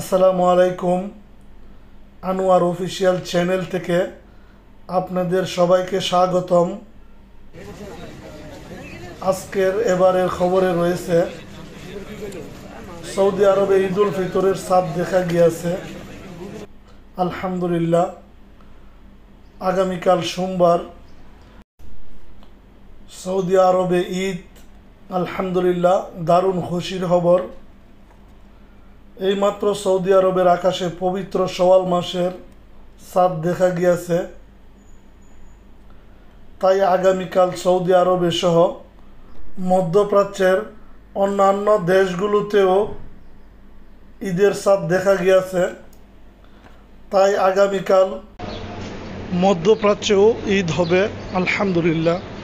আসসালামু আলাইকুম Anwar official channel থেকে আপনাদের সবাইকে স্বাগতম আজকের এবারের খবরে রয়েছে সৌদি আরবে ঈদুল ফিতরের সাপ দেখা গিয়েছে আলহামদুলিল্লাহ আগামীকাল সোমবার সৌদি আরবে ঈদ আলহামদুলিল্লাহ দারুণ খুশির খবর এইমাত্র সৌদি আরবের আকাশে পবিত্র সওয়াল মাসের সাদ দেখা গিয়েছে তাই আগামীকাল সৌদি আরবে সহ মধ্যপ্রাচ্যের অন্যান্য দেশগুলোতেও ঈদের সাদ দেখা গিয়েছে তাই আগামীকাল মধ্যপ্রাচ্যেও ঈদ হবে আলহামদুলিল্লাহ